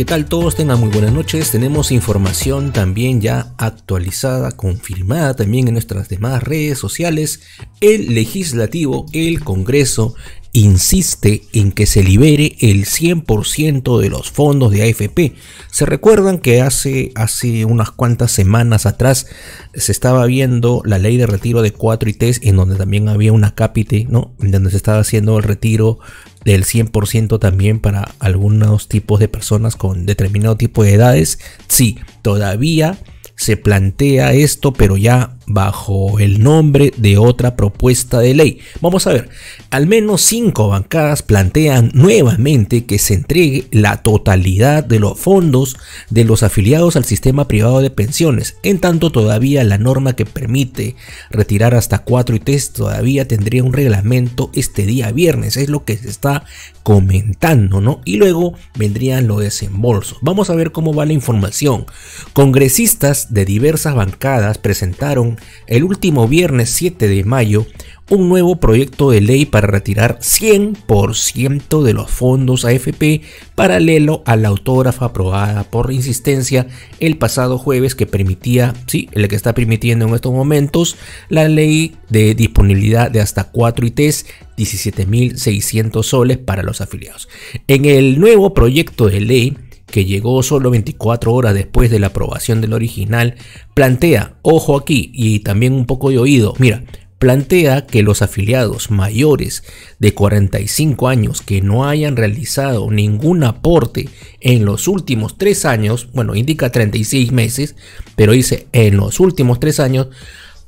¿Qué tal todos? Tengan muy buenas noches. Tenemos información también ya actualizada, confirmada también en nuestras demás redes sociales. El legislativo, el Congreso, insiste en que se libere el 100% de los fondos de AFP. Se recuerdan que hace, unas cuantas semanas atrás se estaba viendo la ley de retiro de 4 3, en donde también había una cápite, ¿no? En donde se estaba haciendo el retiro del 100% también para algunos tipos de personas con determinado tipo de edades. Sí, todavía se plantea esto, pero ya bajo el nombre de otra propuesta de ley. Vamos a ver, al menos cinco bancadas plantean nuevamente que se entregue la totalidad de los fondos de los afiliados al sistema privado de pensiones. En tanto, todavía la norma que permite retirar hasta cuatro y tres todavía tendría un reglamento este día viernes. Es lo que se está comentando, ¿no? Y luego vendrían los desembolsos. Vamos a ver cómo va la información. Congresistas de diversas bancadas presentaron el último viernes 7 de mayo un nuevo proyecto de ley para retirar 100% de los fondos AFP paralelo a la autógrafa aprobada por insistencia el pasado jueves que permitía, sí, el que está permitiendo en estos momentos la ley de disponibilidad de hasta 4 ITs 17.600 soles para los afiliados. En el nuevo proyecto de ley que llegó solo 24 horas después de la aprobación del original, plantea, ojo aquí, y también un poco de oído, mira, plantea que los afiliados mayores de 45 años que no hayan realizado ningún aporte en los últimos 3 años, bueno, indica 36 meses, pero dice en los últimos 3 años,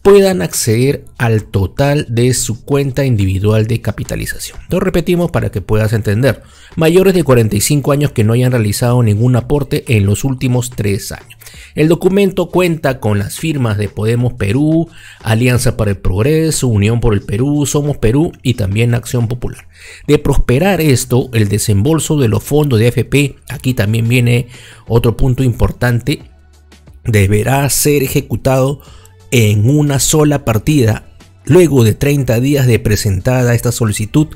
puedan acceder al total de su cuenta individual de capitalización. Lo repetimos para que puedas entender. Mayores de 45 años que no hayan realizado ningún aporte en los últimos 3 años. El documento cuenta con las firmas de Podemos Perú, Alianza para el Progreso, Unión por el Perú, Somos Perú y también Acción Popular. De prosperar esto, el desembolso de los fondos de AFP, aquí también viene otro punto importante, deberá ser ejecutado en una sola partida luego de 30 días de presentada esta solicitud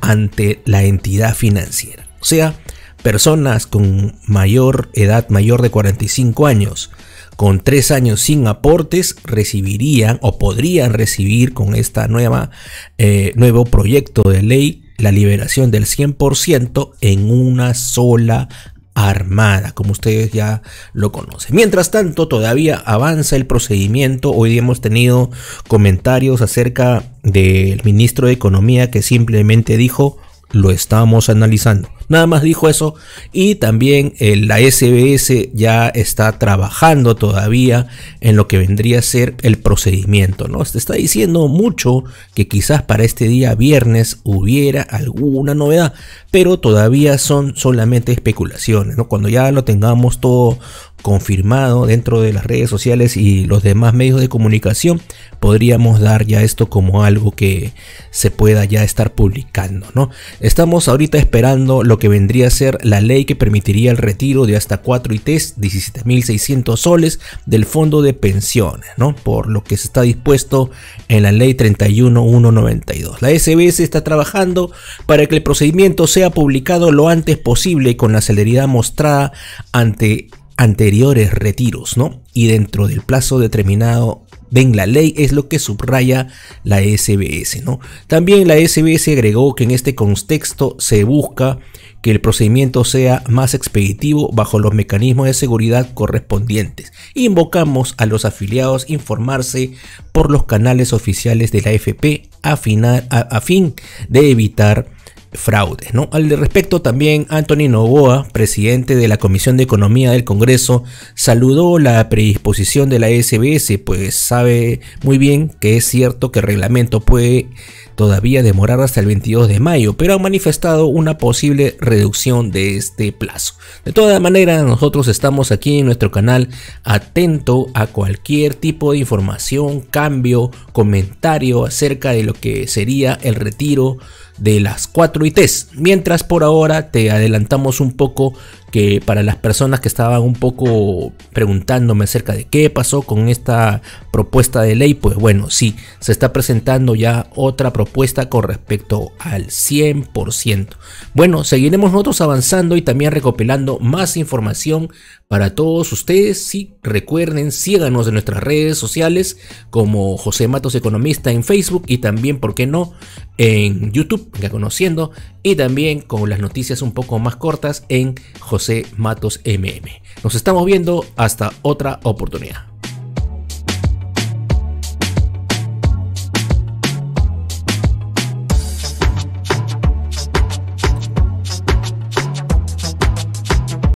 ante la entidad financiera. O sea, personas con mayor edad, mayor de 45 años, con 3 años sin aportes, recibirían o podrían recibir con este nueva eh, nuevo proyecto de ley la liberación del 100% en una sola armada, como ustedes ya lo conocen. Mientras tanto, todavía avanza el procedimiento. Hoy hemos tenido comentarios acerca del ministro de Economía que simplemente dijo, lo estamos analizando. Nada más dijo eso. Y también eh, la SBS ya está trabajando todavía en lo que vendría a ser el procedimiento. ¿no? Se está diciendo mucho que quizás para este día viernes hubiera alguna novedad, pero todavía son solamente especulaciones. ¿no? Cuando ya lo tengamos todo confirmado dentro de las redes sociales y los demás medios de comunicación, podríamos dar ya esto como algo que se pueda ya estar publicando, ¿no? Estamos ahorita esperando lo que vendría a ser la ley que permitiría el retiro de hasta 4 ITs, 17.600 soles del fondo de pensiones, ¿no? Por lo que se está dispuesto en la ley 31192. La SBS está trabajando para que el procedimiento sea publicado lo antes posible con la celeridad mostrada ante anteriores retiros, ¿no? Y dentro del plazo determinado en la ley es lo que subraya la SBS, ¿no? También la SBS agregó que en este contexto se busca que el procedimiento sea más expeditivo bajo los mecanismos de seguridad correspondientes. Invocamos a los afiliados informarse por los canales oficiales de la FP a fin de evitar fraudes. ¿no? Al respecto también Anthony Novoa, presidente de la Comisión de Economía del Congreso, saludó la predisposición de la SBS, pues sabe muy bien que es cierto que el reglamento puede todavía demorar hasta el 22 de mayo, pero han manifestado una posible reducción de este plazo. De todas maneras, nosotros estamos aquí en nuestro canal atento a cualquier tipo de información, cambio, comentario acerca de lo que sería el retiro de las 4 ITs. Mientras por ahora te adelantamos un poco que para las personas que estaban un poco preguntándome acerca de qué pasó con esta propuesta de ley, pues bueno, sí, se está presentando ya otra propuesta con respecto al 100%. Bueno, seguiremos nosotros avanzando y también recopilando más información para todos ustedes. Si recuerden, síganos en nuestras redes sociales como José Matos Economista en Facebook y también, ¿por qué no?, en YouTube, ya conociendo, y también con las noticias un poco más cortas en José Matos MM. Nos estamos viendo hasta otra oportunidad.